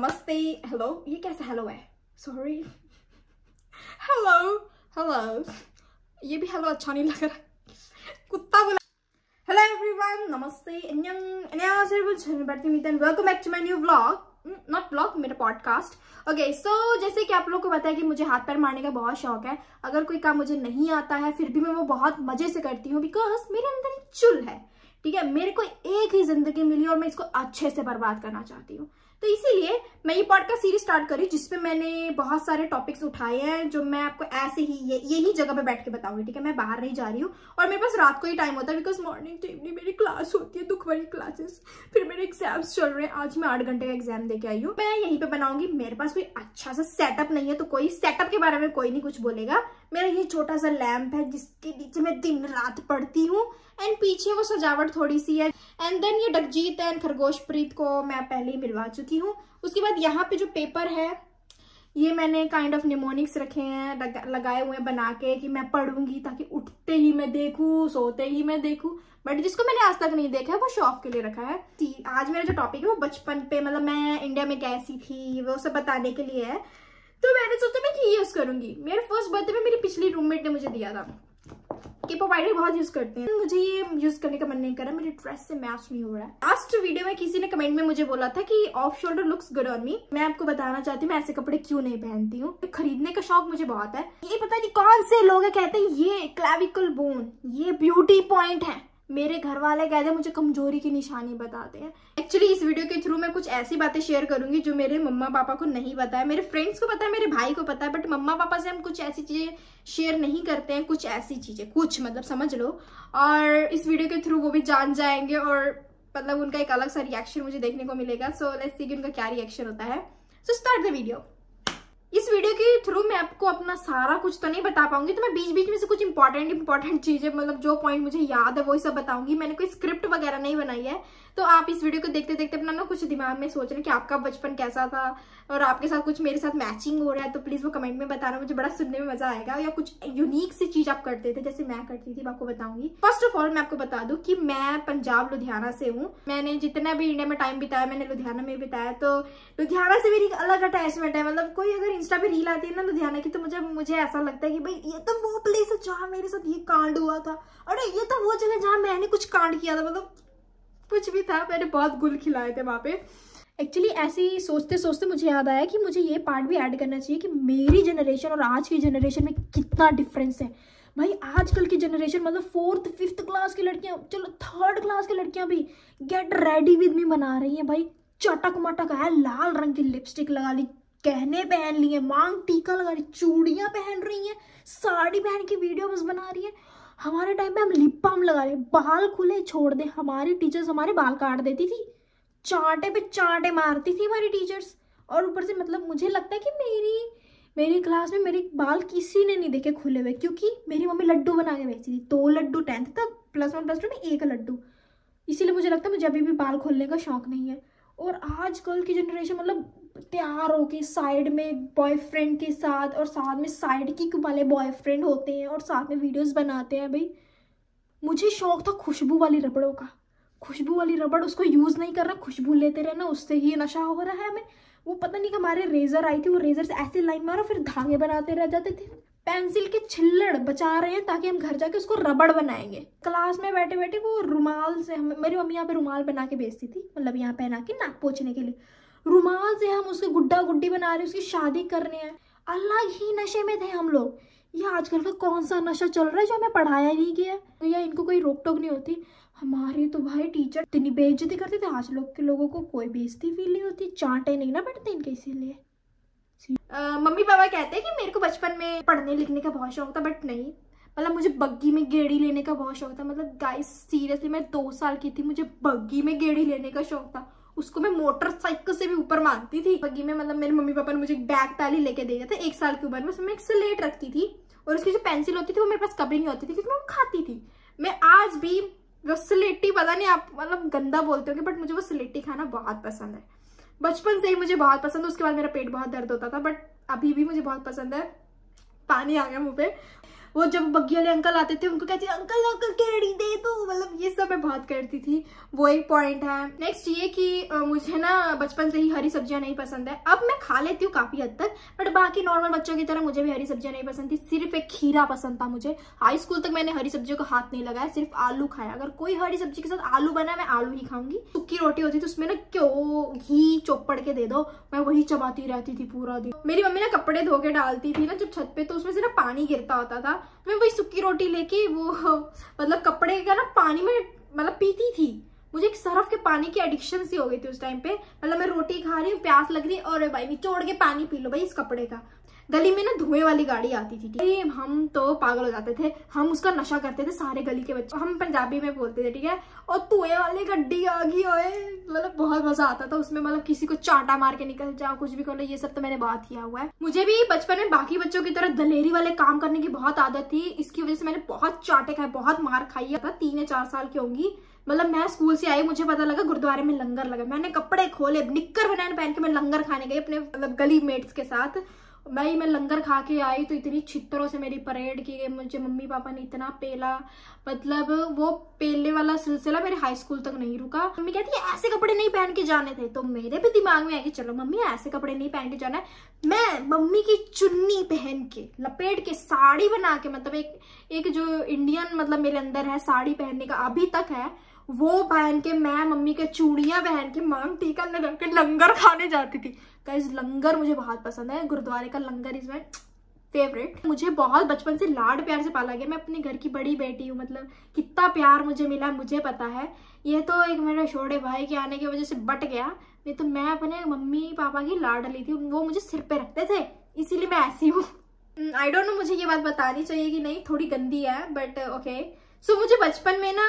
नमस्ते हेलो ये कैसा हेलो है सॉरी हेलो हेलो ये भी हेलो अच्छा नहीं लग रहा कुत्ता बोला हेलो एवरीवन नमस्ते welcome back to my new vlog not blog मेरा पॉडकास्ट ओके सो जैसे कि आप लोग को पता है कि मुझे हाथ पैर मारने का बहुत शौक है अगर कोई काम मुझे नहीं आता है फिर भी मैं वो बहुत मजे से करती हूँ बिकॉज मेरे अंदर एक चुल है ठीक है मेरे को एक ही जिंदगी मिली और मैं इसको अच्छे से बर्बाद करना चाहती हूँ तो इसीलिए मैं ये पॉडकास्ट सीरीज स्टार्ट करी जिसपे मैंने बहुत सारे टॉपिक्स उठाए हैं जो मैं आपको ऐसे ही ये यही जगह पे बैठ के बताऊंगी ठीक है मैं बाहर नहीं जा रही हूँ और मेरे पास रात को ही टाइम होता है बिकॉज मॉर्निंग टाइम इवनिंग मेरी क्लास होती है दुख वाली क्लासेस फिर मेरे एग्जाम्स चल रहे हैं आज मैं आठ घंटे का एग्जाम दे के आई हूँ मैं यहीं पर बनाऊंगी मेरे पास कोई अच्छा सा सेटअप नहीं है तो कोई सेटअप के बारे में कोई नहीं कुछ बोलेगा मेरा ये छोटा सा लैम्प है जिसके नीचे मैं दिन रात पढ़ती हूँ एंड पीछे वो सजावट थोड़ी सी है एंड देन ये डगजीत एंड प्रीत को मैं पहले ही मिलवा चुकी हूँ उसके बाद यहाँ पे जो पेपर है ये मैंने काइंड ऑफ निमोनिक्स रखे हैं लगाए हुए हैं बना के कि मैं पढ़ूंगी ताकि उठते ही मैं देखूँ सोते ही मैं देखूँ बट जिसको मैंने आज तक नहीं देखा है वो शॉफ के लिए रखा है आज मेरा जो टॉपिक है वो बचपन पे मतलब मैं इंडिया में कैसी थी वो सब बताने के लिए है तो मैंने सोचा मैं ये यूज़ करूँगी मेरे फर्स्ट बर्थडे में मेरी पिछली रूममेट ने मुझे दिया था के बहुत यूज करते हैं मुझे ये यूज करने का मन नहीं कर रहा मेरे ड्रेस से मैच नहीं हो रहा है लास्ट वीडियो में किसी ने कमेंट में मुझे बोला था कि off shoulder looks good on me मैं आपको बताना चाहती हूँ मैं ऐसे कपड़े क्यों नहीं पहनती हूँ खरीदने का शौक मुझे बहुत है ये पता नहीं कौन से लोग कहते हैं ये क्लाविकल बोन ये ब्यूटी पॉइंट है मेरे घर वाले कहते मुझे कमजोरी की निशानी बताते हैं एक्चुअली इस वीडियो के थ्रू मैं कुछ ऐसी बातें शेयर करूंगी जो मेरे मम्मा पापा को नहीं पता है मेरे फ्रेंड्स को पता है मेरे भाई को पता है बट मम्मा पापा से हम कुछ ऐसी चीज़ें शेयर नहीं करते हैं कुछ ऐसी चीज़ें कुछ मतलब समझ लो और इस वीडियो के थ्रू वो भी जान जाएंगे और मतलब उनका एक अलग सा रिएक्शन मुझे देखने को मिलेगा सो लेट्स सी कि उनका क्या रिएक्शन होता है सो स्टार्ट द वीडियो इस वीडियो के थ्रू मैं आपको अपना सारा कुछ तो नहीं बता पाऊंगी तो मैं बीच बीच में से कुछ इंपॉर्टेंट इंपॉर्टेंट चीजें मतलब जो पॉइंट मुझे याद है वही सब बताऊंगी मैंने कोई स्क्रिप्ट वगैरह नहीं बनाई है तो आप इस वीडियो को देखते देखते अपना ना कुछ दिमाग में सोच रहे कि आपका बचपन कैसा था और आपके साथ कुछ मेरे साथ मैचिंग हो रहा है तो प्लीज़ वो कमेंट में बताना मुझे बड़ा सुनने में मजा आएगा या कुछ यूनिक सी चीज़ आप करते थे जैसे मैं करती थी मैं आपको बताऊंगी फर्स्ट ऑफ ऑल मैं आपको बता दूँ कि मैं पंजाब लुधियाना से हूँ मैंने जितना भी इंडिया में टाइम बिताया मैंने लुधियाना में बिताया तो लुधियाना से मेरी एक अलग अटैचमेंट है मतलब कोई अगर इंस्टा पे रील आती है ना लुधियाना की तो मुझे मुझे ऐसा लगता है कि भाई ये तो वो प्लेस है जहाँ मेरे साथ ये कांड हुआ था अरे ये तो वो जगह जहाँ मैंने कुछ कांड किया था मतलब कुछ भी था मैंने बहुत गुल खिलाए थे वहाँ पे एक्चुअली ऐसे ही सोचते सोचते मुझे याद आया कि मुझे ये पार्ट भी ऐड करना चाहिए कि मेरी जनरेशन और आज की जनरेशन में कितना डिफरेंस है भाई आजकल की जनरेशन मतलब फोर्थ फिफ्थ क्लास की लड़कियाँ चलो थर्ड क्लास की लड़कियाँ भी गेट रेडी विद मी बना रही हैं भाई चटक मटक है लाल रंग की लिपस्टिक लगा ली कहने पहन लिए मांग टीका लगा रही चूड़ियाँ पहन रही हैं साड़ी पहन के वीडियो बस बना रही है हमारे टाइम पे हम लिप बाम लगा रहे बाल खुले छोड़ दे हमारी टीचर्स हमारे बाल काट देती थी चांटे पे चांटे मारती थी हमारी टीचर्स और ऊपर से मतलब मुझे लगता है कि मेरी मेरी क्लास में मेरे बाल किसी ने नहीं देखे खुले हुए क्योंकि मेरी मम्मी लड्डू बना के बेचती थी दो तो लड्डू टेंथ तक प्लस वन प्लस टू में एक लड्डू इसीलिए मुझे लगता है मुझे अभी भी बाल खोलने का शौक नहीं है और आजकल की जनरेशन मतलब तैयार होके साइड में बॉयफ्रेंड के साथ और साथ में साइड की वाले बॉयफ्रेंड होते हैं और साथ में वीडियोस बनाते हैं भाई मुझे शौक था खुशबू वाली रबड़ों का खुशबू वाली रबड़ उसको यूज़ नहीं करना खुशबू लेते रहना उससे ही नशा हो रहा है हमें वो पता नहीं कि हमारे रेजर आई थी वो रेजर से ऐसे लाइन मारो फिर धागे बनाते रह जाते थे पेंसिल के छिल्लड़ बचा रहे हैं ताकि हम घर जाके उसको रबड़ बनाएंगे क्लास में बैठे बैठे वो रुमाल से हम मेरी मम्मी यहाँ पे रुमाल बना के बेचती थी मतलब यहाँ पहना के नाक पोछने के लिए रुमाल से हम उसके गुड्डा गुड्डी बना रहे उसकी शादी रहे हैं अलग ही नशे में थे हम लोग ये आजकल का कौन सा नशा चल रहा है जो हमें पढ़ाया नहीं गया तो या इनको कोई रोक टोक नहीं होती हमारे तो भाई टीचर इतनी बेइज्जती करते थे आज लोग के लोगों को कोई बेइज्जती फील नहीं होती चांटे नहीं ना पड़ते इनके इसीलिए मम्मी पापा कहते हैं कि मेरे को बचपन में पढ़ने लिखने का बहुत शौक था बट नहीं मतलब मुझे बग्गी में गेड़ी लेने का बहुत शौक था मतलब गाइस सीरियसली मैं दो साल की थी मुझे बग्गी में गेड़ी लेने का शौक था उसको मैं मोटरसाइकिल से भी ऊपर मानती थी बग्गी में मतलब मेरे मम्मी पापा ने मुझे एक बैग पहले लेके दे दिया था एक साल की उम्र में उसमें एक स्लेट रखती थी और उसकी जो पेंसिल होती थी वो मेरे पास कभी नहीं होती थी क्योंकि मैं वो खाती थी मैं आज भी वो स्लेटी पता नहीं आप मतलब गंदा बोलते हो बट मुझे वो स्लेटी खाना बहुत पसंद है बचपन से ही मुझे बहुत पसंद है उसके बाद मेरा पेट बहुत दर्द होता था बट अभी भी मुझे बहुत पसंद है पानी आ गया मुँह पे वो जब बग्गी वाले अंकल आते थे उनको कहती अंकल अंकल केड़ी दे दो मतलब ये सब मैं बात करती थी वो एक पॉइंट है नेक्स्ट ये कि मुझे ना बचपन से ही हरी सब्जियां नहीं पसंद है अब मैं खा लेती हूँ काफ़ी हद तक बट बाकी नॉर्मल बच्चों की तरह मुझे भी हरी सब्जियां नहीं पसंद थी सिर्फ एक खीरा पसंद था मुझे हाई स्कूल तक मैंने हरी सब्जियों को हाथ नहीं लगाया सिर्फ आलू खाया अगर कोई हरी सब्जी के साथ आलू बना मैं आलू ही खाऊंगी सुखी रोटी होती तो उसमें ना क्यों घी चोपड़ के दे दो मैं वही चबाती रहती थी पूरा दिन मेरी मम्मी ना कपड़े धो के डालती थी ना जब छत पे तो उसमें से ना पानी गिरता होता था मैं वही सुखी रोटी लेके वो मतलब कपड़े का ना पानी में मतलब पीती थी मुझे एक सरफ के पानी की एडिक्शन सी हो गई थी उस टाइम पे मतलब मैं रोटी खा रही हूँ प्यास लग रही और भाई निचोड़ के पानी पी लो भाई इस कपड़े का गली में ना धुएं वाली गाड़ी आती थी ठीक है हम तो पागल हो जाते थे हम उसका नशा करते थे सारे गली के बच्चे हम पंजाबी में बोलते थे ठीक है और धुएं वाली गड्डी आ गई मतलब बहुत मजा आता था उसमें मतलब किसी को चाटा मार के निकल जाओ कुछ भी करो ये सब तो मैंने बात किया हुआ है मुझे भी बचपन में बाकी बच्चों की तरह दलेरी वाले काम करने की बहुत आदत थी इसकी वजह से मैंने बहुत चाटे खाए बहुत मार खाई है तीन या चार साल की होंगी मतलब मैं स्कूल से आई मुझे पता लगा गुरुद्वारे में लंगर लगा मैंने कपड़े खोले निक्कर बनाने पहन के मैं लंगर खाने गई अपने मतलब गली मेट्स के साथ भाई मैं लंगर खा के आई तो इतनी छित्रों से मेरी परेड की गई मुझे मम्मी पापा ने इतना पेला मतलब वो पेलने वाला सिलसिला मेरे हाई स्कूल तक नहीं रुका मम्मी कहती है ऐसे कपड़े नहीं पहन के जाने थे तो मेरे भी दिमाग में आया कि चलो मम्मी ऐसे कपड़े नहीं पहन के जाना है मैं मम्मी की चुन्नी पहन के लपेट के साड़ी बना के मतलब एक एक जो इंडियन मतलब मेरे अंदर है साड़ी पहनने का अभी तक है वो पहन के मैं मम्मी के चूड़ियाँ पहन के मांग टीका लगा के लंगर खाने जाती थी गाइज लंगर मुझे बहुत पसंद है गुरुद्वारे का लंगर इज माई फेवरेट मुझे बहुत बचपन से लाड प्यार से पाला गया मैं अपने घर की बड़ी बेटी हूँ मतलब कितना प्यार मुझे मिला मुझे पता है ये तो एक मेरे छोटे भाई के आने की वजह से बट गया नहीं तो मैं अपने मम्मी पापा की लाड ली थी वो मुझे सिर पे रखते थे इसीलिए मैं ऐसी हूँ आई डोंट नो मुझे ये बात बतानी चाहिए कि नहीं थोड़ी गंदी है बट ओके सो मुझे बचपन में ना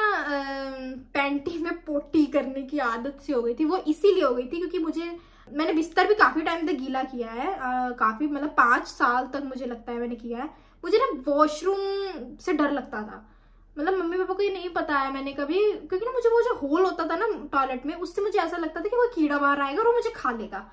पैंटी um, में पोटी करने की आदत सी हो गई थी वो इसीलिए हो गई थी क्योंकि मुझे मैंने बिस्तर भी काफ़ी टाइम तक गीला किया है काफ़ी मतलब पांच साल तक मुझे लगता है मैंने किया है मुझे ना वॉशरूम से डर लगता था मतलब मम्मी पापा को ये नहीं पता है मैंने कभी क्योंकि ना मुझे वो जो होल होता था ना टॉयलेट में उससे मुझे ऐसा लगता था कि वो कीड़ा बाहर आएगा और वो मुझे खा लेगा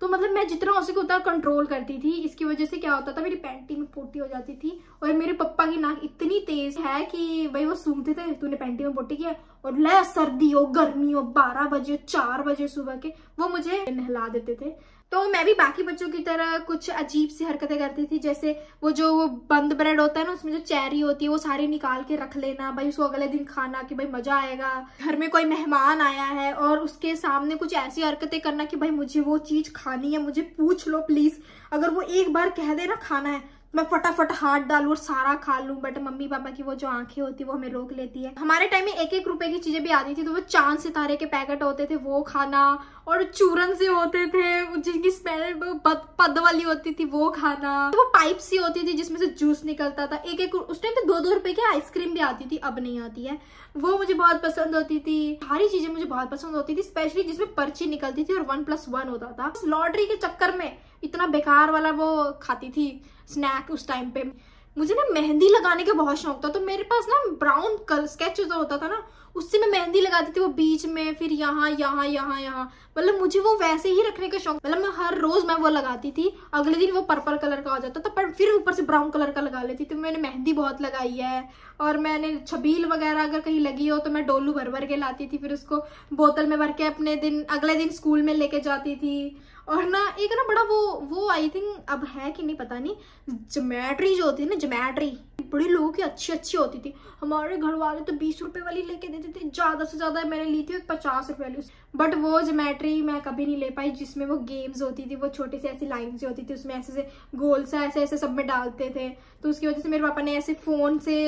तो मतलब मैं जितना हो सके उतना कंट्रोल करती थी इसकी वजह से क्या होता था मेरी पैंटी में पोटी हो जाती थी और मेरे पप्पा की नाक इतनी तेज है कि भाई वो सूंघते थे तूने पैंटी में पोटी किया और ले सर्दी हो गर्मी हो बारह बजे चार बजे सुबह के वो मुझे नहला देते थे तो मैं भी बाकी बच्चों की तरह कुछ अजीब सी हरकतें करती थी जैसे वो जो वो बंद ब्रेड होता है ना उसमें जो चेरी होती है वो सारी निकाल के रख लेना भाई उसको अगले दिन खाना कि भाई मजा आएगा घर में कोई मेहमान आया है और उसके सामने कुछ ऐसी हरकतें करना कि भाई मुझे वो चीज खानी है मुझे पूछ लो प्लीज अगर वो एक बार कह देना खाना है मैं फटाफट हाथ डालू और सारा खा लू बट मम्मी पापा की वो जो आंखें होती वो हमें रोक लेती है हमारे टाइम में एक एक रुपए की चीजें भी आती थी तो वो चांद सितारे के पैकेट होते थे वो खाना और चूरन से होते थे जिनकी स्मेल पद वाली होती थी वो खाना तो वो पाइप सी होती थी जिसमें से जूस निकलता था एक एक उस टाइम पे दो दो रुपए की आइसक्रीम भी आती थी अब नहीं आती है वो मुझे बहुत पसंद होती थी सारी चीजें मुझे बहुत पसंद होती थी स्पेशली जिसमें पर्ची निकलती थी और वन प्लस वन होता था लॉटरी के चक्कर में इतना बेकार वाला वो खाती थी स्नैक उस टाइम पे मुझे ना मेहंदी लगाने का बहुत शौक था तो मेरे पास ना ब्राउन कलर स्केच जो होता था ना उससे मैं मेहंदी लगाती थी वो बीच में फिर यहाँ यहाँ यहाँ यहाँ मतलब मुझे वो वैसे ही रखने का शौक मतलब मैं हर रोज मैं वो लगाती थी अगले दिन वो पर्पल कलर का हो जाता था पर फिर ऊपर से ब्राउन कलर का लगा लेती थी मैंने मेहंदी बहुत लगाई है और मैंने छबील वगैरह अगर कहीं लगी हो तो मैं डोलू भर भर के लाती थी फिर उसको बोतल में भर के अपने दिन अगले दिन स्कूल में लेके जाती थी और ना एक ना बड़ा वो वो आई थिंक अब है कि नहीं पता नहीं जोमेट्री जो होती है ना जोमेट्री बड़े लोगों की अच्छी अच्छी होती थी हमारे घर वाले तो बीस रुपए वाली लेके देते थे ज़्यादा से ज़्यादा मैंने ली थी पचास रुपए वाली बट वो जोमेट्री मैं कभी नहीं ले पाई जिसमें वो गेम्स होती थी वो छोटी सी ऐसी लाइन से होती थी उसमें ऐसे ऐसे गोल सा ऐसे ऐसे सब में डालते थे तो उसकी वजह से मेरे पापा ने ऐसे फ़ोन से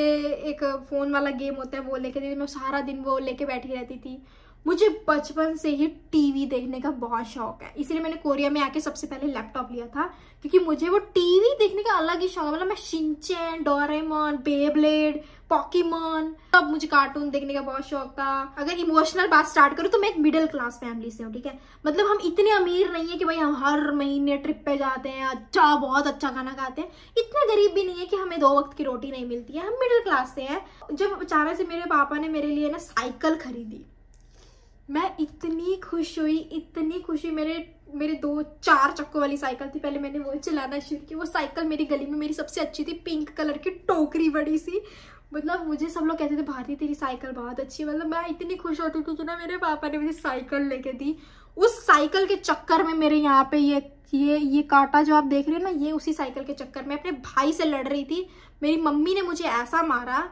एक फ़ोन वाला गेम होता है वो लेके दी मैं सारा दिन वो लेके बैठी रहती थी मुझे बचपन से ही टीवी देखने का बहुत शौक है इसीलिए मैंने कोरिया में आके सबसे पहले लैपटॉप लिया था क्योंकि मुझे वो टीवी देखने का अलग ही शौक है मतलब मैं शिंचैन डोरेमोन बेबलेड पॉकीमोन सब मुझे कार्टून देखने का बहुत शौक था अगर इमोशनल बात स्टार्ट करूँ तो मैं एक मिडिल क्लास फैमिली से हूँ ठीक है मतलब हम इतने अमीर नहीं है कि भाई हम हर महीने ट्रिप पे जाते हैं अच्छा बहुत अच्छा खाना खाते हैं इतने गरीब भी नहीं है कि हमें दो वक्त की रोटी नहीं मिलती है हम मिडिल क्लास से हैं जब अचानक से मेरे पापा ने मेरे लिए ना साइकिल खरीदी मैं इतनी खुश हुई इतनी खुशी मेरे मेरे दो चार चक्कों वाली साइकिल थी पहले मैंने वो चलाना शुरू की वो साइकिल मेरी गली में मेरी सबसे अच्छी थी पिंक कलर की टोकरी बड़ी सी मतलब मुझे सब लोग कहते थे भारती तेरी साइकिल बहुत अच्छी मतलब मैं इतनी खुश होती थी कि ना मेरे पापा ने मुझे साइकिल लेके दी उस साइकिल के चक्कर में मेरे यहाँ पे ये ये ये काटा जो आप देख रहे हो ना ये उसी साइकिल के चक्कर में अपने भाई से लड़ रही थी मेरी मम्मी ने मुझे ऐसा मारा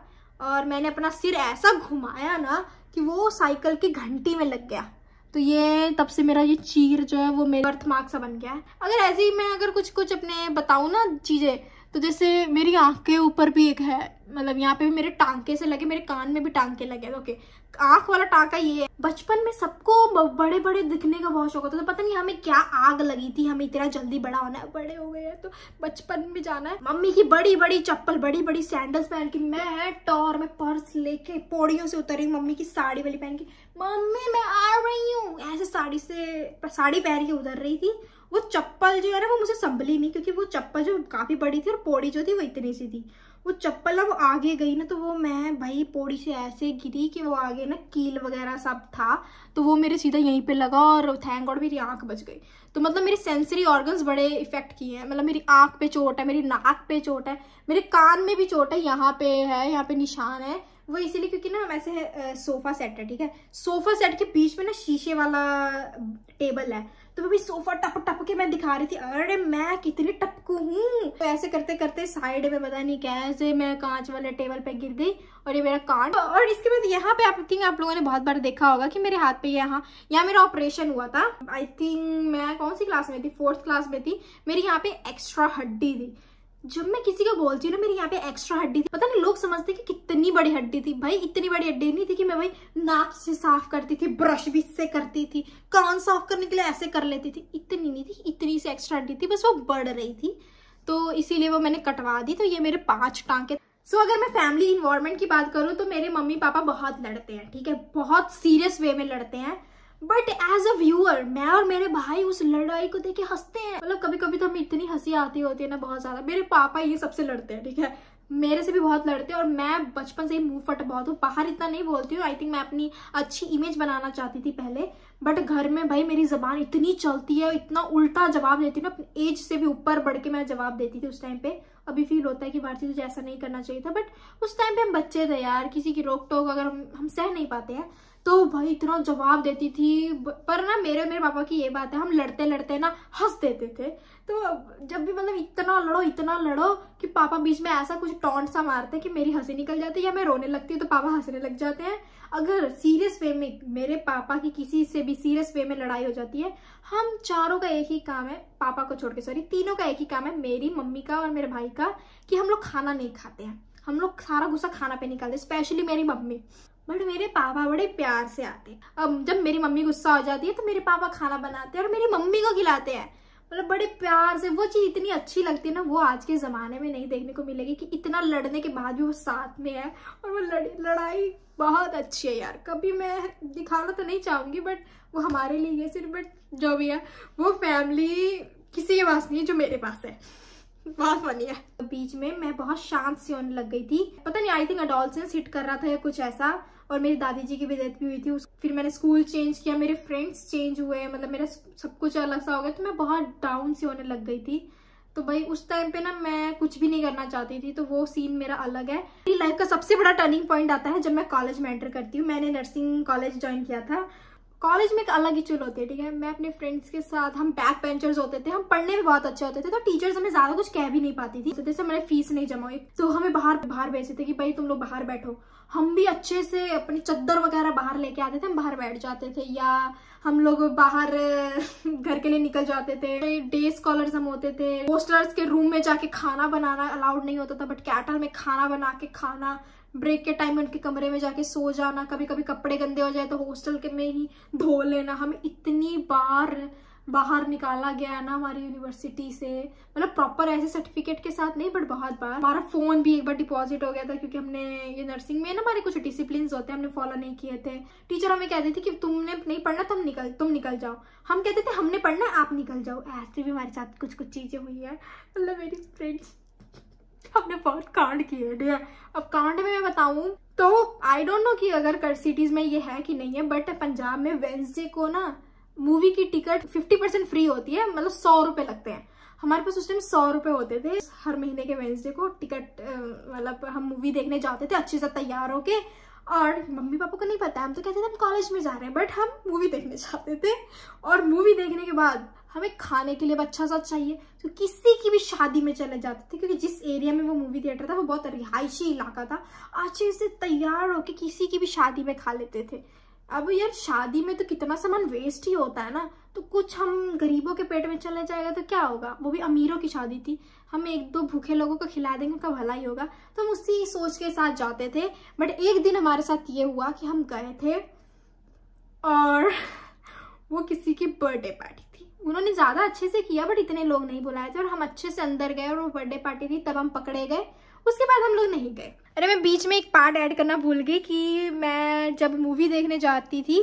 और मैंने अपना सिर ऐसा घुमाया ना कि वो साइकिल की घंटी में लग गया तो ये तब से मेरा ये चीर जो है वो मेरा अर्थ मार्क सा बन गया है अगर ऐसे ही मैं अगर कुछ कुछ अपने बताऊँ ना चीज़ें तो जैसे मेरी आँख के ऊपर भी एक है मतलब यहाँ पे भी मेरे टांके से लगे मेरे कान में भी टांके लगे ओके आंख वाला टाका ये है बचपन में सबको बड़े बड़े दिखने का बहुत शौक होता था तो पता नहीं हमें क्या आग लगी थी हमें इतना जल्दी बड़ा होना है बड़े हो गए हैं तो बचपन में जाना है मम्मी की बड़ी बड़ी चप्पल बड़ी बड़ी सैंडल्स पहन के मैं है टॉर में पर्स लेके पौड़ियों से उतरी मम्मी की साड़ी वाली पहन के मम्मी मैं आ रही हूँ ऐसे साड़ी से साड़ी पहन के उतर रही थी वो चप्पल जो है ना वो मुझे संभली नहीं क्योंकि वो चप्पल जो काफी बड़ी थी और पौड़ी जो थी वो इतनी सी थी वो चप्पल ना वो आगे गई ना तो वो मैं भाई पौड़ी से ऐसे गिरी कि वो आगे ना कील वगैरह सब था तो वो मेरे सीधा यहीं पे लगा और थैंक गॉड मेरी आंख बच गई तो मतलब मेरे सेंसरी ऑर्गन्स बड़े इफेक्ट किए हैं मतलब मेरी आंख पे चोट है मेरी नाक पे चोट है मेरे कान में भी चोट है यहाँ पे है यहाँ पे निशान है वो इसीलिए क्योंकि ना हम ऐसे सोफा सेट है ठीक है सोफा सेट के बीच में ना शीशे वाला टेबल है तो मैं भी सोफा टप टप के मैं दिखा रही थी अरे मैं कितनी टपकू हूँ तो ऐसे करते करते साइड में पता नहीं कैसे मैं कांच वाले टेबल पे गिर गई और ये मेरा कान और इसके बाद यहाँ पे आई थिंक आप लोगों ने बहुत बार देखा होगा कि मेरे हाथ पे यहाँ यहाँ मेरा ऑपरेशन हुआ था आई थिंक मैं कौन सी क्लास में थी फोर्थ क्लास में थी मेरी यहाँ पे एक्स्ट्रा हड्डी थी जब मैं किसी को बोलती हूँ ना मेरी यहाँ पे एक्स्ट्रा हड्डी थी पता नहीं लोग समझते कि कितनी बड़ी हड्डी थी भाई इतनी बड़ी हड्डी नहीं थी कि मैं भाई नाक से साफ करती थी ब्रश भी से करती थी कान साफ करने के लिए ऐसे कर लेती थी इतनी नहीं थी इतनी सी एक्स्ट्रा हड्डी थी बस वो बढ़ रही थी तो इसीलिए वो मैंने कटवा दी तो ये मेरे पाँच टांके सो so, अगर मैं फैमिली इन्वायरमेंट की बात करूँ तो मेरे मम्मी पापा बहुत लड़ते हैं ठीक है बहुत सीरियस वे में लड़ते हैं बट एज अ व्यूअर मैं और मेरे भाई उस लड़ाई को देख के हंसते हैं मतलब कभी कभी तो हमें इतनी हंसी आती होती है ना बहुत ज्यादा मेरे पापा ये सबसे लड़ते हैं ठीक है मेरे से भी बहुत लड़ते हैं और मैं बचपन से ही मुंह फट बहुत हूँ बाहर इतना नहीं बोलती हूँ आई थिंक मैं अपनी अच्छी इमेज बनाना चाहती थी पहले बट घर में भाई मेरी जबान इतनी चलती है इतना उल्टा जवाब देती हूँ ना एज से भी ऊपर बढ़ के मैं जवाब देती थी उस टाइम पे अभी फील होता है कि भारतीय तुझे ऐसा नहीं करना चाहिए था बट उस टाइम पे हम बच्चे थे यार किसी की रोक टोक अगर हम हम सह नहीं पाते हैं तो भाई इतना जवाब देती थी पर ना मेरे मेरे पापा की ये बात है हम लड़ते लड़ते ना हंस देते थे तो जब भी मतलब इतना लड़ो इतना लड़ो कि पापा बीच में ऐसा कुछ टॉन्ट सा मारते कि मेरी हंसी निकल जाती है या मैं रोने लगती हूँ तो पापा हंसने लग जाते हैं अगर सीरियस वे में मेरे पापा की किसी से भी सीरियस वे में लड़ाई हो जाती है हम चारों का एक ही काम है पापा को छोड़ के सॉरी तीनों का एक ही काम है मेरी मम्मी का और मेरे भाई का कि हम लोग खाना नहीं खाते हैं हम लोग सारा गुस्सा खाना पे निकालते स्पेशली मेरी मम्मी बट मेरे पापा बड़े प्यार से आते हैं अब जब मेरी मम्मी गुस्सा हो जाती है तो मेरे पापा खाना बनाते हैं और मेरी मम्मी को खिलाते हैं मतलब बड़े प्यार से वो चीज़ इतनी अच्छी लगती है ना वो आज के ज़माने में नहीं देखने को मिलेगी कि इतना लड़ने के बाद भी वो साथ में है और वो लड़ लड़ाई बहुत अच्छी है यार कभी मैं दिखाना तो नहीं चाहूँगी बट वो हमारे लिए है सिर्फ बट जो भी है वो फैमिली किसी के पास नहीं है जो मेरे पास है बहुत फनी है बीच में मैं बहुत शांत सी होने लग गई थी पता नहीं आई थिंक अडोल्स हिट कर रहा था या कुछ ऐसा और मेरी दादी जी की भी डेथ भी हुई थी फिर मैंने स्कूल चेंज किया मेरे फ्रेंड्स चेंज हुए मतलब मेरा सब कुछ अलग सा हो गया तो मैं बहुत डाउन सी होने लग गई थी तो भाई उस टाइम पे ना मैं कुछ भी नहीं करना चाहती थी तो वो सीन मेरा अलग है मेरी लाइफ का सबसे बड़ा टर्निंग पॉइंट आता है जब मैं कॉलेज में एंटर करती हूँ मैंने नर्सिंग कॉलेज ज्वाइन किया था कॉलेज में एक अलग ही चुल होती है ठीक है मैं अपने फ्रेंड्स के साथ हम बैक पेंचर्स होते थे हम पढ़ने में बहुत अच्छे होते थे तो टीचर्स हमें ज्यादा कुछ कह भी नहीं पाती थी तो जैसे मैंने फीस नहीं जमा हुई तो हमें बाहर बाहर भेजते थे कि भाई तुम लोग बाहर बैठो हम भी अच्छे से अपनी चद्दर वगैरह बाहर लेके आते थे हम बाहर बैठ जाते थे या हम लोग बाहर घर के लिए निकल जाते थे डे स्कॉलर्स हम होते थे पोस्टर्स के रूम में जाके खाना बनाना अलाउड नहीं होता था बट कैटल में खाना बना के खाना ब्रेक के टाइम में उनके कमरे में जाके सो जाना कभी कभी कपड़े गंदे हो जाए तो हॉस्टल के में ही धो लेना हमें इतनी बार बाहर निकाला गया है ना हमारी यूनिवर्सिटी से मतलब प्रॉपर ऐसे सर्टिफिकेट के साथ नहीं बट बहुत बार हमारा फोन भी एक बार डिपॉजिट हो गया था क्योंकि हमने ये नर्सिंग में ना हमारे कुछ डिसिप्लिन होते हैं हमने फॉलो नहीं किए थे टीचर हमें कहते थे कि तुमने नहीं पढ़ना तुम निकल तुम निकल जाओ हम कहते थे हमने पढ़ना आप निकल जाओ ऐसे भी हमारे साथ कुछ कुछ चीज़ें हुई है मतलब मेरी फ्रेंड्स हमने बहुत कांड किए हैं अब कांड में मैं बताऊं तो आई डोंट नो कि अगर कर सिटीज में ये है कि नहीं है बट पंजाब में वेंसडे को ना मूवी की टिकट 50 परसेंट फ्री होती है मतलब सौ रुपए लगते हैं हमारे पास उस टाइम सौ रुपए होते थे हर महीने के वेंसडे को टिकट मतलब हम मूवी देखने जाते थे अच्छे से तैयार होके और मम्मी पापा को नहीं पता हम तो कहते थे हम कॉलेज में जा रहे हैं बट हम मूवी देखने जाते थे और मूवी देखने के बाद हमें खाने के लिए अच्छा सा चाहिए तो किसी की भी शादी में चले जाते थे क्योंकि जिस एरिया में वो मूवी थिएटर था वो बहुत रिहायशी इलाका था अच्छे से तैयार होकर किसी की भी शादी में खा लेते थे अब यार शादी में तो कितना सामान वेस्ट ही होता है ना तो कुछ हम गरीबों के पेट में चले जाएगा तो क्या होगा वो भी अमीरों की शादी थी हम एक दो भूखे लोगों को खिला देंगे उनका भला ही होगा तो हम उसी सोच के साथ जाते थे बट एक दिन हमारे साथ ये हुआ कि हम गए थे और वो किसी की बर्थडे पार्टी थी उन्होंने ज़्यादा अच्छे से किया बट इतने लोग नहीं बुलाए थे और हम अच्छे से अंदर गए और वो बर्थडे पार्टी थी तब हम पकड़े गए उसके बाद हम लोग नहीं गए अरे मैं बीच में एक पार्ट ऐड करना भूल गई कि मैं जब मूवी देखने जाती थी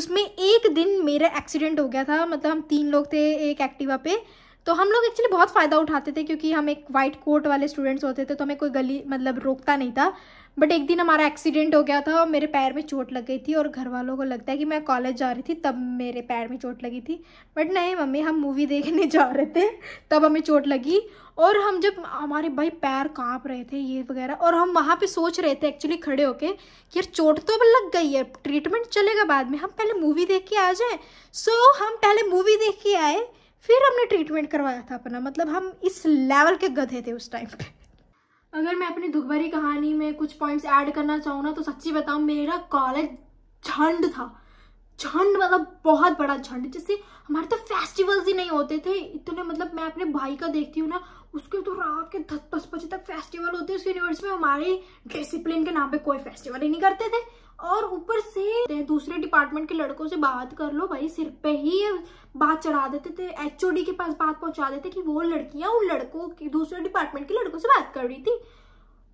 उसमें एक दिन मेरा एक्सीडेंट हो गया था मतलब हम तीन लोग थे एक एक्टिवा पे तो हम लोग एक्चुअली बहुत फ़ायदा उठाते थे क्योंकि हम एक वाइट कोट वाले स्टूडेंट्स होते थे तो हमें कोई गली मतलब रोकता नहीं था बट एक दिन हमारा एक्सीडेंट हो गया था और मेरे पैर में चोट लग गई थी और घर वालों को लगता है कि मैं कॉलेज जा रही थी तब मेरे पैर में चोट लगी थी बट नहीं मम्मी हम मूवी देखने जा रहे थे तब हमें चोट लगी और हम जब हमारे भाई पैर काँप रहे थे ये वगैरह और हम वहाँ पे सोच रहे थे एक्चुअली खड़े होके कि यार चोट तो अब लग गई है ट्रीटमेंट चलेगा बाद में हम पहले मूवी देख के आ जाए सो so, हम पहले मूवी देख के आए फिर हमने ट्रीटमेंट करवाया था अपना मतलब हम इस लेवल के गधे थे उस टाइम पे अगर मैं अपनी दुख भरी कहानी में कुछ पॉइंट्स ऐड करना चाहूँ ना तो सच्ची बताऊँ मेरा कॉलेज झंड था झंड मतलब बहुत बड़ा झंड जैसे हमारे तो फेस्टिवल्स ही नहीं होते थे इतने मतलब मैं अपने भाई का देखती हूँ ना उसके तो रात के दस दस बजे तक फेस्टिवल होते उस यूनिवर्सिटी में हमारे डिसिप्लिन के नाम पे कोई फेस्टिवल ही नहीं करते थे और ऊपर से दूसरे डिपार्टमेंट के लड़कों से बात कर लो भाई सिर पे ही बात चढ़ा देते थे एचओडी के पास बात पहुंचा देते कि वो लड़कियां उन लड़कों के दूसरे डिपार्टमेंट के लड़कों से बात कर रही थी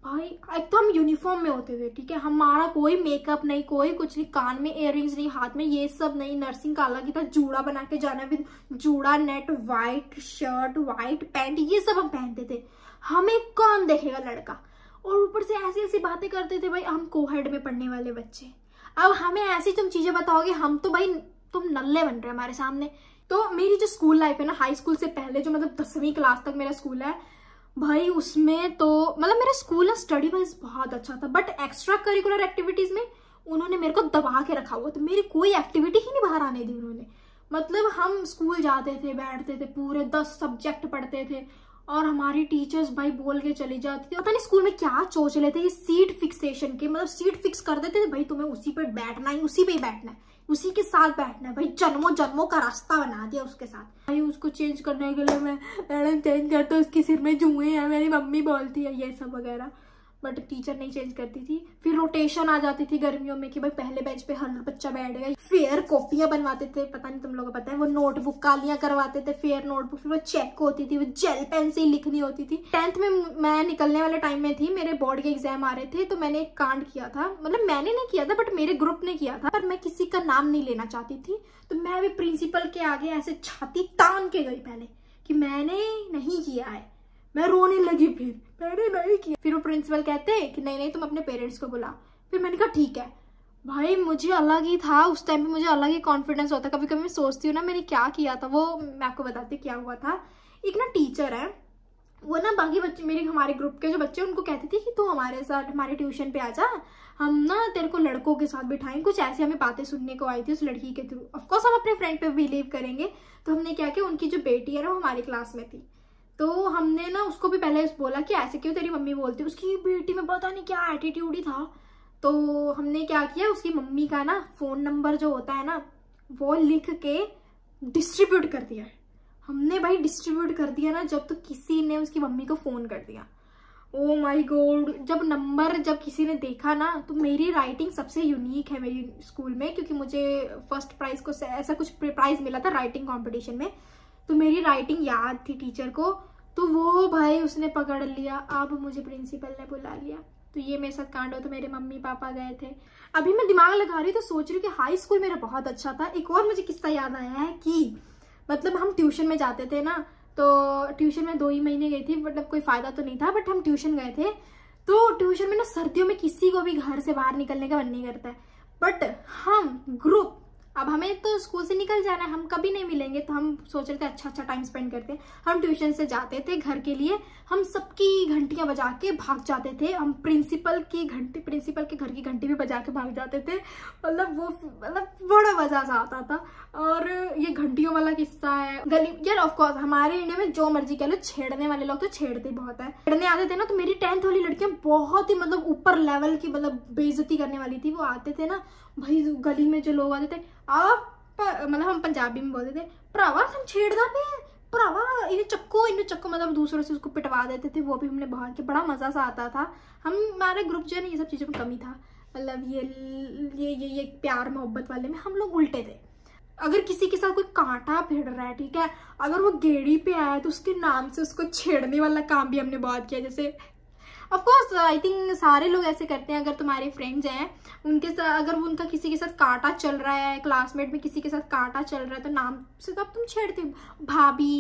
भाई एकदम यूनिफॉर्म में होते थे ठीक है हमारा कोई मेकअप नहीं कोई कुछ नहीं कान में इयर नहीं हाथ में ये सब नहीं नर्सिंग काला की तरह जूड़ा बना के जाना विद जूड़ा net white shirt white pant ये सब हम पहनते थे हमें कौन देखेगा लड़का और ऊपर से ऐसी ऐसी बातें करते थे भाई हम कोहड में पढ़ने वाले बच्चे अब हमें ऐसी तुम चीज़ें बताओगे हम तो भाई तुम नल्ले बन रहे हमारे सामने तो मेरी जो स्कूल लाइफ है ना हाई स्कूल से पहले जो मतलब दसवीं क्लास तक मेरा स्कूल है भाई उसमें तो मतलब मेरा स्कूल ना स्टडी वाइज बहुत अच्छा था बट एक्स्ट्रा करिकुलर एक्टिविटीज़ में उन्होंने मेरे को दबा के रखा हुआ तो मेरी कोई एक्टिविटी ही नहीं बाहर आने दी उन्होंने मतलब हम स्कूल जाते थे बैठते थे पूरे दस सब्जेक्ट पढ़ते थे और हमारी टीचर्स भाई बोल के चली जाती थी पता नहीं स्कूल में क्या सोच लेते ये सीट फिक्सेशन के मतलब सीट फिक्स कर देते थे भाई तुम्हें उसी पर बैठना है उसी पे ही बैठना है उसी के साथ बैठना है भाई जन्मों जन्मों का रास्ता बना दिया उसके साथ भाई उसको चेंज करने के लिए मैं मैडम चेंज करता हूँ उसके सिर में जुए हैं मेरी मम्मी बोलती है ये सब वगैरह बट मतलब टीचर नहीं चेंज करती थी फिर रोटेशन आ जाती थी गर्मियों में कि भाई पहले बेंच पे हर बच्चा बैठ गया फेयर कॉपियां बनवाते थे पता नहीं तुम लोगों को पता है वो नोटबुक कालियां करवाते थे फेयर नोटबुक फिर वो चेक होती थी वो जेल पेन से ही लिखनी होती थी टेंथ में मैं निकलने वाले टाइम में थी मेरे बोर्ड के एग्जाम आ रहे थे तो मैंने एक कांड किया था मतलब मैंने नहीं किया था बट मेरे ग्रुप ने किया था पर मैं किसी का नाम नहीं लेना चाहती थी तो मैं भी प्रिंसिपल के आगे ऐसे छाती तान के गई पहले कि मैंने नहीं किया है मैं रोने लगी फिर मैंने नहीं किया फिर वो प्रिंसिपल कहते हैं कि नहीं नहीं तुम अपने पेरेंट्स को बुला फिर मैंने कहा ठीक है भाई मुझे अलग ही था उस टाइम पे मुझे अलग ही कॉन्फिडेंस होता कभी कभी मैं सोचती हूँ ना मैंने क्या किया था वो मैं आपको बताती क्या हुआ था एक ना टीचर है वो ना बाकी बच्चे मेरे हमारे ग्रुप के जो बच्चे उनको कहते थे कि तू हमारे साथ हमारे ट्यूशन पे आ जा हम ना तेरे को लड़कों के साथ बिठाएं कुछ ऐसी हमें बातें सुनने को आई थी उस लड़की के थ्रू ऑफकोर्स हम अपने फ्रेंड पे बिलीव करेंगे तो हमने क्या किया उनकी जो बेटी है ना वो हमारी क्लास में थी तो हमने ना उसको भी पहले बोला कि ऐसे क्यों तेरी मम्मी बोलती उसकी बेटी में पता नहीं क्या एटीट्यूड ही था तो हमने क्या किया उसकी मम्मी का ना फ़ोन नंबर जो होता है ना वो लिख के डिस्ट्रीब्यूट कर दिया हमने भाई डिस्ट्रीब्यूट कर दिया ना जब तो किसी ने उसकी मम्मी को फ़ोन कर दिया ओ माय गॉड जब नंबर जब किसी ने देखा ना तो मेरी राइटिंग सबसे यूनिक है मेरी स्कूल में क्योंकि मुझे फर्स्ट प्राइज़ को ऐसा कुछ प्राइज़ मिला था राइटिंग कॉम्पिटिशन में तो मेरी राइटिंग याद थी टीचर को तो वो भाई उसने पकड़ लिया अब मुझे प्रिंसिपल ने बुला लिया तो ये मेरे साथ कांड हो तो मेरे मम्मी पापा गए थे अभी मैं दिमाग लगा रही तो सोच रही हूँ कि हाई स्कूल मेरा बहुत अच्छा था एक और मुझे किस्सा याद आया है कि मतलब हम ट्यूशन में जाते थे ना तो ट्यूशन में दो ही महीने गई थी मतलब कोई फ़ायदा तो नहीं था बट हम ट्यूशन गए थे तो ट्यूशन में ना सर्दियों में किसी को भी घर से बाहर निकलने का मन नहीं करता है बट हम ग्रुप अब हमें तो स्कूल से निकल जाना है हम कभी नहीं मिलेंगे तो हम सोच रहे थे अच्छा अच्छा टाइम स्पेंड करते हैं हम ट्यूशन से जाते थे घर के लिए हम सबकी घंटियाँ बजा के भाग जाते थे हम प्रिंसिपल की घंटी प्रिंसिपल के घर की घंटी भी बजा के भाग जाते थे मतलब वो मतलब बड़ा मज़ा सा आता था और ये घंटियों वाला किस्सा है गली यार ऑफकोर्स हमारे इंडिया में जो मर्जी कह लो छेड़ने वाले लोग तो छेड़ते बहुत है छेड़ने आते थे ना तो मेरी टेंथ वाली लड़कियाँ बहुत ही मतलब ऊपर लेवल की मतलब बेजती करने वाली थी वो आते थे ना भाई गली में जो लोग आते थे आप मतलब हम पंजाबी में बोलते थे भरावा हम छेड़ना पे भरावा इन्हें चक्को इन्हें चक्को मतलब दूसरों से उसको पिटवा देते थे वो भी हमने बाहर के बड़ा मज़ा सा आता था हम हमारे ग्रुप जो है ना ये सब चीज़ों में कमी था मतलब ये ये ये ये प्यार मोहब्बत वाले में हम लोग उल्टे थे अगर किसी के साथ कोई कांटा भिड़ रहा है ठीक है अगर वो गेड़ी पे आया तो उसके नाम से उसको छेड़ने वाला काम भी हमने बहुत किया जैसे ऑफकोर्स आई थिंक सारे लोग ऐसे करते हैं अगर तुम्हारे फ्रेंड्स हैं उनके साथ अगर उनका किसी के साथ कांटा चल रहा है क्लासमेट में किसी के साथ कांटा चल रहा है तो नाम से तो अब तुम छेड़ते हो भाभी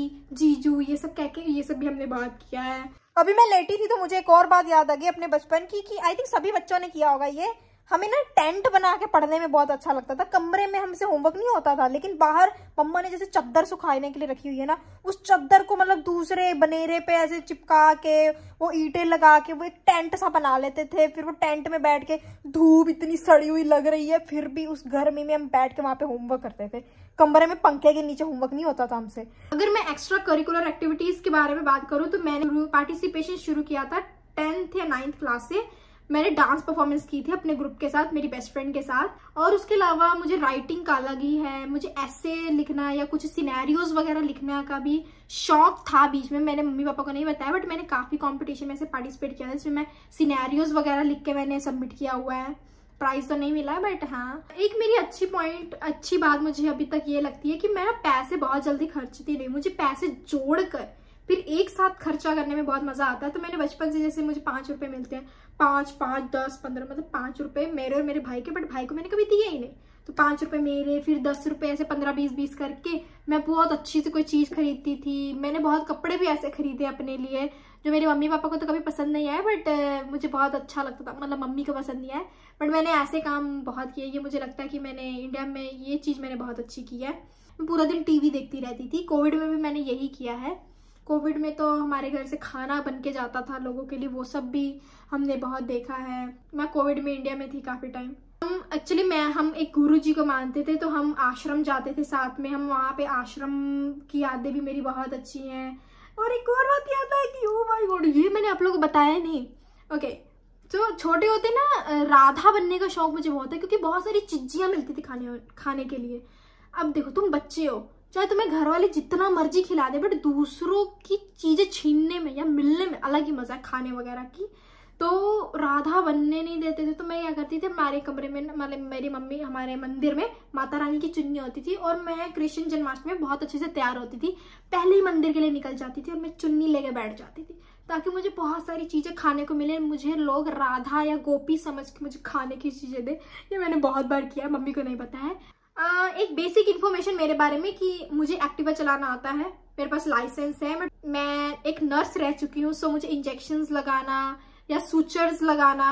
जीजू ये सब कह के ये सब भी हमने बात किया है अभी मैं लेटी थी तो मुझे एक और बात याद आ गई अपने बचपन की कि आई थिंक सभी बच्चों ने किया होगा ये हमें ना टेंट बना के पढ़ने में बहुत अच्छा लगता था कमरे में हमसे होमवर्क नहीं होता था लेकिन बाहर मम्मा ने जैसे चद्दर सुखाने के लिए रखी हुई है ना उस चद्दर को मतलब दूसरे बनेरे पे ऐसे चिपका के वो ईटे लगा के वो एक टेंट सा बना लेते थे फिर वो टेंट में बैठ के धूप इतनी सड़ी हुई लग रही है फिर भी उस गर्मी में हम बैठ के वहाँ पे होमवर्क करते थे कमरे में पंखे के नीचे होमवर्क नहीं होता था हमसे अगर मैं एक्स्ट्रा करिकुलर एक्टिविटीज के बारे में बात करूँ तो मैंने पार्टिसिपेशन शुरू किया था टेंथ या नाइन्थ क्लास से मैंने डांस परफॉर्मेंस की थी अपने ग्रुप के साथ मेरी बेस्ट फ्रेंड के साथ और उसके अलावा मुझे राइटिंग का अलग ही है मुझे ऐसे लिखना या कुछ सिनेरियोज वगैरह लिखना का भी शौक था बीच में मैंने मम्मी पापा को नहीं बताया बट मैंने काफ़ी कॉम्पिटिशन में से पार्टिसिपेट किया था जिसमें मैं सीनैरियोज़ वगैरह लिख के मैंने सबमिट किया हुआ है प्राइज तो नहीं मिला बट हाँ एक मेरी अच्छी पॉइंट अच्छी बात मुझे अभी तक ये लगती है कि मैं पैसे बहुत जल्दी खर्चती नहीं मुझे पैसे जोड़ कर फिर एक साथ खर्चा करने में बहुत मजा आता है तो मैंने बचपन से जैसे मुझे पाँच रुपये मिलते हैं पाँच पाँच दस पंद्रह मतलब पाँच रुपये मेरे और मेरे भाई के बट भाई को मैंने कभी दिए ही नहीं तो पाँच रुपये मेरे फिर दस रुपये ऐसे पंद्रह बीस बीस करके मैं बहुत अच्छी से कोई चीज़ खरीदती थी मैंने बहुत कपड़े भी ऐसे खरीदे अपने लिए जो मेरे मम्मी पापा को तो कभी पसंद नहीं आया बट मुझे बहुत अच्छा लगता था मतलब मम्मी को पसंद नहीं आया बट मैंने ऐसे काम बहुत किए ये मुझे लगता है कि मैंने इंडिया में ये चीज़ मैंने बहुत अच्छी की है मैं पूरा दिन टीवी देखती रहती थी कोविड में भी मैंने यही किया है कोविड में तो हमारे घर से खाना बन के जाता था लोगों के लिए वो सब भी हमने बहुत देखा है मैं कोविड में इंडिया में थी काफ़ी टाइम हम एक्चुअली मैं हम एक गुरु जी को मानते थे तो हम आश्रम जाते थे साथ में हम वहाँ पे आश्रम की यादें भी मेरी बहुत अच्छी हैं और एक और बात याद आई कि ओ माय गॉड ये मैंने आप लोगों को बताया नहीं ओके तो छोटे होते ना राधा बनने का शौक मुझे बहुत है क्योंकि बहुत सारी चिज्जियाँ मिलती थी खाने खाने के लिए अब देखो तुम बच्चे हो चाहे तुम्हें घर वाले जितना मर्जी खिला दे बट दूसरों की चीजें छीनने में या मिलने में अलग ही मजा है खाने वगैरह की तो राधा बनने नहीं देते थे तो मैं क्या करती थी हमारे कमरे में मतलब मेरी मम्मी हमारे मंदिर में माता रानी की चुन्नी होती थी और मैं कृष्ण जन्माष्टमी में बहुत अच्छे से तैयार होती थी पहले ही मंदिर के लिए निकल जाती थी और मैं चुन्नी लेके बैठ जाती थी ताकि मुझे बहुत सारी चीज़ें खाने को मिले मुझे लोग राधा या गोपी समझ के मुझे खाने की चीज़ें दे ये मैंने बहुत बार किया मम्मी को नहीं पता है एक बेसिक इन्फॉर्मेशन मेरे बारे में कि मुझे एक्टिवा चलाना आता है मेरे पास लाइसेंस है बट मैं एक नर्स रह चुकी हूँ सो मुझे इंजेक्शन लगाना या सूचर्स लगाना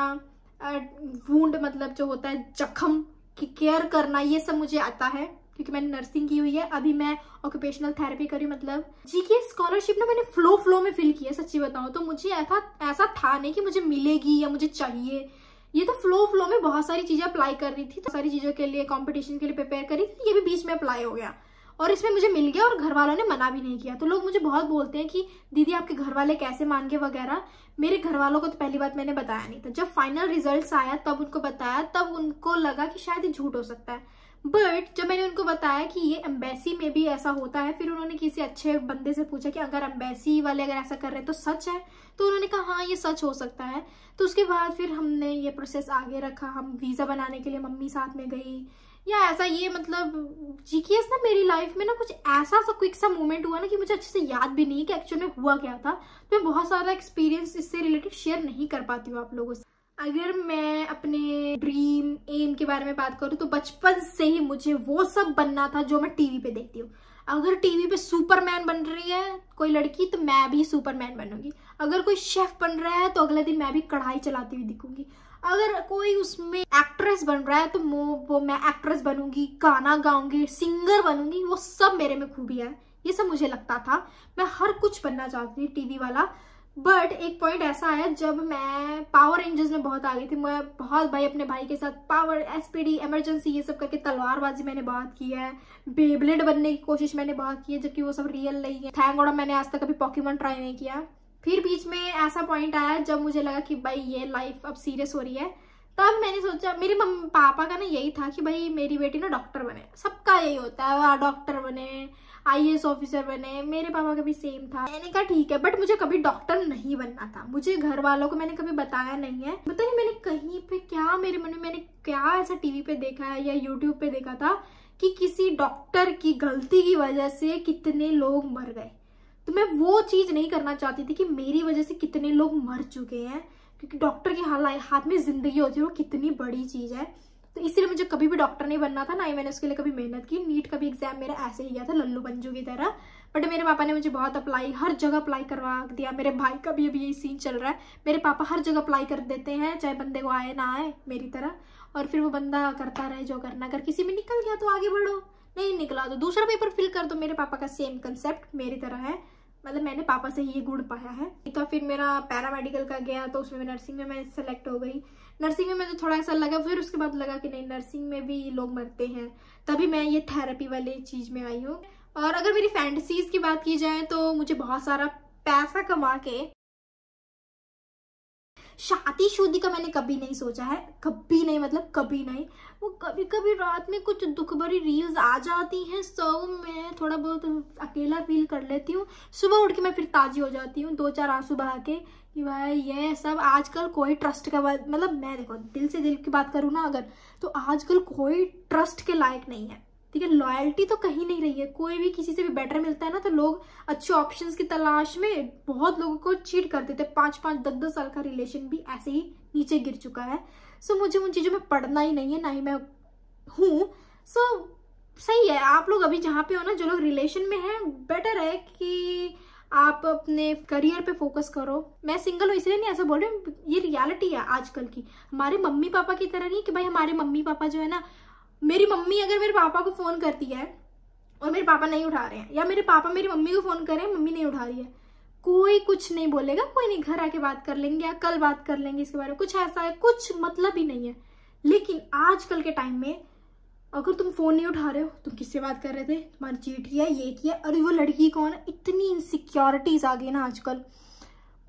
वूंड मतलब जो होता है जख्म की केयर करना ये सब मुझे आता है क्योंकि मैंने नर्सिंग की हुई है अभी मैं ऑक्यूपेशनल थेरेपी करी मतलब जी की स्कॉलरशिप ना मैंने फ्लो फ्लो में फिल किया सच्ची बताऊँ तो मुझे ऐसा ऐसा था नहीं कि मुझे मिलेगी या मुझे चाहिए ये तो फ्लो फ्लो में बहुत सारी चीजें अप्लाई कर रही थी तो सारी चीजों के लिए कॉम्पिटिशन के लिए प्रिपेयर करी थी ये भी बीच में अप्लाई हो गया और इसमें मुझे मिल गया और घर वालों ने मना भी नहीं किया तो लोग मुझे बहुत बोलते हैं कि दीदी आपके घर वाले कैसे मान गए वगैरह मेरे घर वालों को तो पहली बात मैंने बताया नहीं था जब फाइनल रिजल्ट आया तब उनको बताया तब उनको लगा कि शायद ये झूठ हो सकता है बट जब मैंने उनको बताया कि ये एम्बेसी में भी ऐसा होता है फिर उन्होंने किसी अच्छे बंदे से पूछा कि अगर एम्बेसी वाले अगर ऐसा कर रहे हैं तो सच है तो उन्होंने कहा हाँ ये सच हो सकता है तो उसके बाद फिर हमने ये प्रोसेस आगे रखा हम वीज़ा बनाने के लिए मम्मी साथ में गई या ऐसा ये मतलब जीकेएस ना मेरी लाइफ में ना कुछ ऐसा सा क्विक सा मोमेंट हुआ ना कि मुझे अच्छे से याद भी नहीं कि एक्चुअल में हुआ क्या था तो मैं बहुत सारा एक्सपीरियंस इससे रिलेटेड शेयर नहीं कर पाती हूँ आप लोगों से अगर मैं अपने ड्रीम एम के बारे में बात करूँ तो बचपन से ही मुझे वो सब बनना था जो मैं टीवी पे देखती हूँ अगर टीवी पे सुपरमैन बन रही है कोई लड़की तो मैं भी सुपरमैन बनूंगी अगर कोई शेफ बन रहा है तो अगले दिन मैं भी कढ़ाई चलाती हुई दिखूंगी अगर कोई उसमें एक्ट्रेस बन रहा है तो वो मैं एक्ट्रेस बनूंगी गाना गाऊंगी सिंगर बनूंगी वो सब मेरे में खूबी है ये सब मुझे लगता था मैं हर कुछ बनना चाहती थी टीवी वाला बट एक पॉइंट ऐसा आया जब मैं पावर रेंजर्स में बहुत आ गई थी मैं बहुत भाई अपने भाई के साथ पावर एसपीडी इमरजेंसी ये सब करके तलवारबाजी मैंने बहुत की है बेबलेट बनने की कोशिश मैंने बहुत की है जबकि वो सब रियल नहीं है थैंक गॉड मैंने आज तक कभी पॉकीमन ट्राई नहीं किया फिर बीच में ऐसा पॉइंट आया जब मुझे लगा कि भाई ये लाइफ अब सीरियस हो रही है तब मैंने सोचा मेरे मम्मी पापा का ना यही था कि भाई मेरी बेटी ना डॉक्टर बने सबका यही होता है डॉक्टर बने आईएएस ऑफिसर बने मेरे पापा का भी सेम था मैंने कहा ठीक है बट मुझे कभी डॉक्टर नहीं बनना था मुझे घर वालों को मैंने कभी बताया नहीं है बता नहीं मैंने कहीं पे क्या मेरे मन में मैंने क्या ऐसा टीवी पे देखा है या यूट्यूब पे देखा था कि किसी डॉक्टर की गलती की वजह से कितने लोग मर गए तो मैं वो चीज़ नहीं करना चाहती थी कि मेरी वजह से कितने लोग मर चुके हैं क्योंकि डॉक्टर के हाथ में ज़िंदगी होती है वो कितनी बड़ी चीज़ है तो इसलिए मुझे कभी भी डॉक्टर नहीं बनना था ना ही मैंने उसके लिए कभी मेहनत की नीट का भी एग्जाम मेरा ऐसे ही गया था लल्लू बंजू की तरह बट मेरे पापा ने मुझे बहुत अप्लाई हर जगह अप्लाई करवा दिया मेरे भाई का भी अभी यही सीन चल रहा है मेरे पापा हर जगह अप्लाई कर देते हैं चाहे बंदे को आए ना आए मेरी तरह और फिर वो बंदा करता रहे जो करना अगर किसी में निकल गया तो आगे बढ़ो नहीं निकला तो दूसरा पेपर फिल कर दो मेरे पापा का सेम कंसेप्ट मेरी तरह है मतलब मैंने पापा से ही ये गुड़ पाया है तो फिर मेरा पैरामेडिकल का गया तो उसमें नर्सिंग में मैं सेलेक्ट हो गई नर्सिंग में मुझे थोड़ा ऐसा लगा फिर उसके बाद लगा कि नहीं नर्सिंग में भी लोग मरते हैं तभी मैं ये थेरेपी वाली चीज़ में आई हूँ और अगर मेरी फैंटसीज़ की बात की जाए तो मुझे बहुत सारा पैसा कमा के शादी शुदी का मैंने कभी नहीं सोचा है कभी नहीं मतलब कभी नहीं वो कभी कभी रात में कुछ दुख भरी रील्स आ जाती हैं सो मैं थोड़ा बहुत अकेला फील कर लेती हूँ सुबह उठ के मैं फिर ताज़ी हो जाती हूँ दो चार आंसू बहा के कि भाई ये सब आजकल कोई ट्रस्ट के मतलब मैं देखो दिल से दिल की बात करूँ ना अगर तो आजकल कोई ट्रस्ट के लायक नहीं है ठीक है लॉयल्टी तो कहीं नहीं रही है कोई भी किसी से भी बेटर मिलता है ना तो लोग अच्छे ऑप्शन की तलाश में बहुत लोगों को चीट कर देते पांच पांच दस दस साल का रिलेशन भी ऐसे ही नीचे गिर चुका है सो मुझे उन चीज़ों में पढ़ना ही नहीं है ना ही मैं हूँ सो सही है आप लोग अभी जहाँ पे हो ना जो लोग रिलेशन में हैं बेटर है कि आप अपने करियर पे फोकस करो मैं सिंगल हूँ इसलिए नहीं ऐसा बोल रही हूँ ये रियलिटी है आजकल की हमारे मम्मी पापा की तरह नहीं कि भाई हमारे मम्मी पापा जो है ना मेरी मम्मी अगर मेरे पापा को फ़ोन करती है और मेरे पापा नहीं उठा रहे हैं या मेरे पापा मेरी मम्मी को फ़ोन कर रहे हैं मम्मी नहीं उठा रही है कोई कुछ नहीं बोलेगा कोई नहीं घर आके बात कर लेंगे या कल बात कर लेंगे इसके बारे में कुछ ऐसा है कुछ मतलब ही नहीं है लेकिन आजकल के टाइम में अगर तुम फ़ोन नहीं उठा रहे हो तुम किससे बात कर रहे थे तुम्हारी चीट किया ये किया अरे वो लड़की कौन है इतनी इनसिक्योरिटीज़ आ गई ना आजकल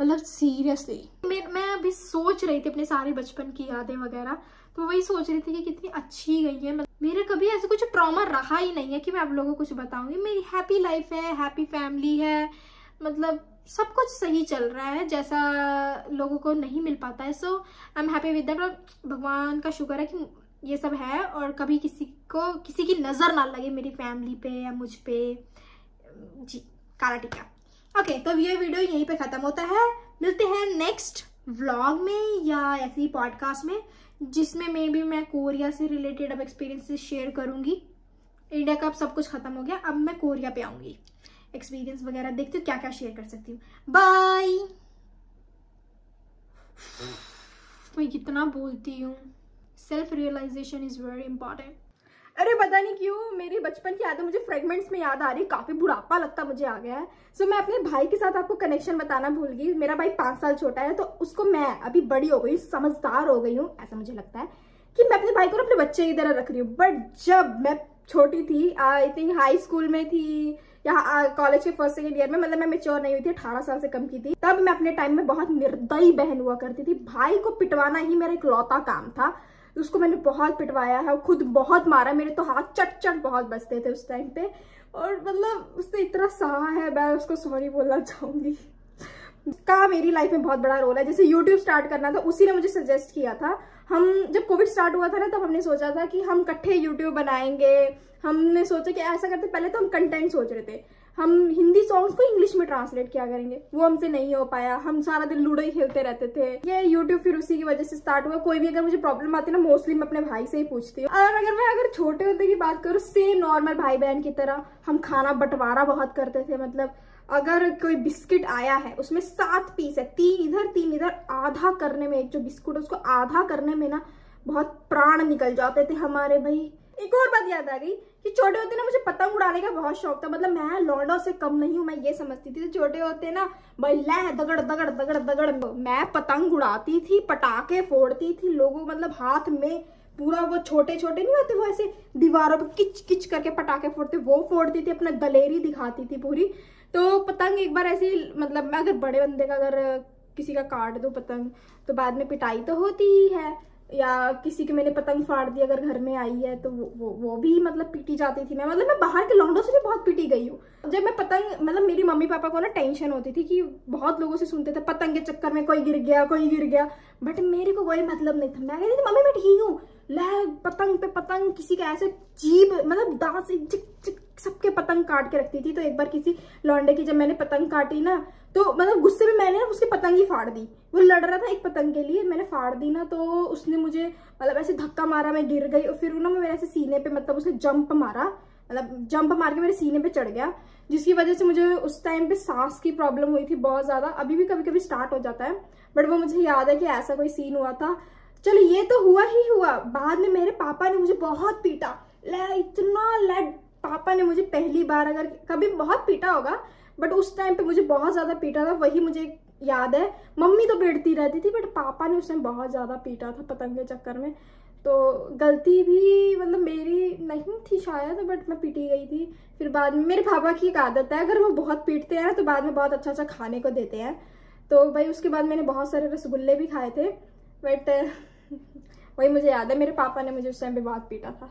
मतलब सीरियसली मैं मैं अभी सोच रही थी अपने सारे बचपन की यादें वगैरह तो वही सोच रही थी कि कितनी अच्छी गई है मतलब मेरा कभी ऐसा कुछ ट्रॉमा रहा ही नहीं है कि मैं आप लोगों को कुछ बताऊंगी मेरी हैप्पी लाइफ है हैप्पी फैमिली है मतलब सब कुछ सही चल रहा है जैसा लोगों को नहीं मिल पाता है so I am happy with that और भगवान का शुक्र है कि ये सब है और कभी किसी को किसी की नज़र ना लगे मेरी फैमिली पे या मुझ पे जी काला टीका ओके तो ये वीडियो यहीं पे ख़त्म होता है मिलते हैं नेक्स्ट व्लॉग में या ऐसे ही पॉडकास्ट में जिसमें मे बी मैं कोरिया से रिलेटेड अब एक्सपीरियंसेस शेयर करूँगी इंडिया का अब सब कुछ खत्म हो गया अब मैं कोरिया पे आऊँगी एक्सपीरियंस वगैरह देखती हूँ क्या क्या शेयर कर सकती हूँ बाय मैं कितना बोलती हूँ self realization is very important अरे पता नहीं क्यों मेरी बचपन की यादें मुझे फ्रेगमेंट्स में याद आ रही काफी बुढ़ापा लगता मुझे आ गया है सो so, मैं अपने भाई के साथ आपको कनेक्शन बताना भूल गई मेरा भाई पांच साल छोटा है तो उसको मैं अभी बड़ी हो गई समझदार हो गई हूँ ऐसा मुझे लगता है कि मैं अपने भाई को अपने बच्चे की तरह रख रही हूँ बट जब मैं छोटी थी आई थिंक हाई स्कूल में थी या कॉलेज के फर्स्ट सेकेंड ईयर में मतलब मैं मेच्योर नहीं हुई थी अठारह साल से कम की थी तब मैं अपने टाइम में बहुत निर्दयी बहन हुआ करती थी भाई को पिटवाना ही मेरा एक लौता काम था तो उसको मैंने बहुत पिटवाया है और खुद बहुत मारा मेरे तो हाथ चट चट बहुत बचते थे उस टाइम पे और मतलब उसने इतना सहा है मैं उसको सॉरी बोलना चाहूँगी का मेरी लाइफ में बहुत बड़ा रोल है जैसे यूट्यूब स्टार्ट करना था उसी ने मुझे सजेस्ट किया था हम जब कोविड स्टार्ट हुआ था ना तब हमने सोचा था कि हम इकट्ठे यूट्यूब बनाएंगे हमने सोचा कि ऐसा करते पहले तो हम कंटेंट सोच रहे थे हम हिंदी सॉन्ग्स को इंग्लिश में ट्रांसलेट किया करेंगे वो हमसे नहीं हो पाया हम सारा दिन लूडो ही खेलते रहते थे ये यूट्यूब फिर उसी की वजह से स्टार्ट हुआ कोई भी अगर मुझे प्रॉब्लम आती है ना मोस्टली मैं अपने भाई से ही पूछती हूँ और अगर मैं अगर छोटे होते की बात करूँ सेम नॉर्मल भाई बहन की तरह हम खाना बंटवारा बहुत करते थे मतलब अगर कोई बिस्किट आया है उसमें सात पीस है तीन इधर तीन इधर आधा करने में एक जो बिस्कुट है उसको आधा करने में ना बहुत प्राण निकल जाते थे हमारे भाई एक और बात याद आ गई कि छोटे होते ना मुझे पतंग उड़ाने का बहुत शौक था मतलब मैं लौंडो से कम नहीं हूँ मैं ये समझती थी तो छोटे होते ना भाई लह दगड़ दगड़ दगड़ दगड़ मैं पतंग उड़ाती थी पटाखे फोड़ती थी लोगों मतलब हाथ में पूरा वो छोटे छोटे नहीं होते वो ऐसे दीवारों पर किच किच करके पटाखे फोड़ते वो फोड़ती थी अपना दलेरी दिखाती थी पूरी तो पतंग एक बार ऐसे मतलब मैं अगर बड़े बंदे का अगर किसी का काट दो पतंग तो बाद में पिटाई तो होती ही है या किसी के मैंने पतंग फाड़ दी अगर घर में आई है तो वो वो, भी मतलब पीटी जाती थी मैं मतलब मैं बाहर के लौंडों से भी बहुत पीटी गई हूँ जब मैं पतंग मतलब मेरी मम्मी पापा को ना टेंशन होती थी कि बहुत लोगों से सुनते थे पतंग के चक्कर में कोई गिर गया कोई गिर गया बट मेरे को कोई मतलब नहीं था मैं कह रही थी मम्मी मैं ठीक हूँ लह पतंग पे पतंग किसी का ऐसे जीप मतलब दांत से चिक चिक सबके पतंग काट के रखती थी तो एक बार किसी लौंडे की जब मैंने पतंग काटी ना तो मतलब गुस्से में मैंने ना उसकी पतंग ही फाड़ दी वो लड़ रहा था एक पतंग के लिए मैंने फाड़ दी ना तो उसने मुझे मतलब ऐसे धक्का मारा मैं गिर गई और फिर ना मेरे ऐसे सीने पे मतलब उसने जंप मारा मतलब जंप मार के मेरे सीने पे चढ़ गया जिसकी वजह से मुझे उस टाइम पे सांस की प्रॉब्लम हुई थी बहुत ज़्यादा अभी भी कभी कभी स्टार्ट हो जाता है बट वो मुझे याद है कि ऐसा कोई सीन हुआ था चलो ये तो हुआ ही हुआ बाद में मेरे पापा ने मुझे बहुत पीटा इतना लेट पापा ने मुझे पहली बार अगर कभी बहुत पीटा होगा बट उस टाइम पे मुझे बहुत ज़्यादा पीटा था वही मुझे याद है मम्मी तो पीटती रहती थी बट पापा ने उस टाइम बहुत ज़्यादा पीटा था पतंग के चक्कर में तो गलती भी मतलब मेरी नहीं थी शायद बट मैं पीटी गई थी फिर बाद में मेरे पापा की एक आदत है अगर वो बहुत पीटते हैं तो बाद में बहुत अच्छा अच्छा खाने को देते हैं तो भाई उसके बाद मैंने बहुत सारे रसगुल्ले भी खाए थे बट वही मुझे याद है मेरे पापा ने मुझे उस टाइम पर बहुत पीटा था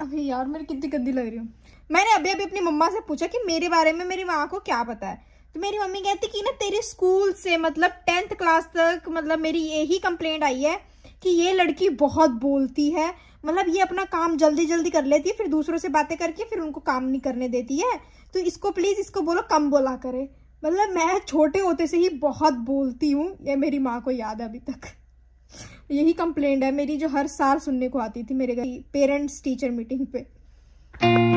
अभी यार मेरी कितनी गंदी लग रही हूँ मैंने अभी अभी अपनी मम्मा से पूछा कि मेरे बारे में मेरी माँ को क्या पता है तो मेरी मम्मी कहती कि ना तेरे स्कूल से मतलब टेंथ क्लास तक मतलब मेरी यही कंप्लेंट आई है कि ये लड़की बहुत बोलती है मतलब ये अपना काम जल्दी जल्दी कर लेती है फिर दूसरों से बातें करके फिर उनको काम नहीं करने देती है तो इसको प्लीज़ इसको बोलो कम बोला करे मतलब मैं छोटे होते से ही बहुत बोलती हूँ ये मेरी माँ को याद है अभी तक यही कंप्लेंट है मेरी जो हर साल सुनने को आती थी मेरे पेरेंट्स टीचर मीटिंग पे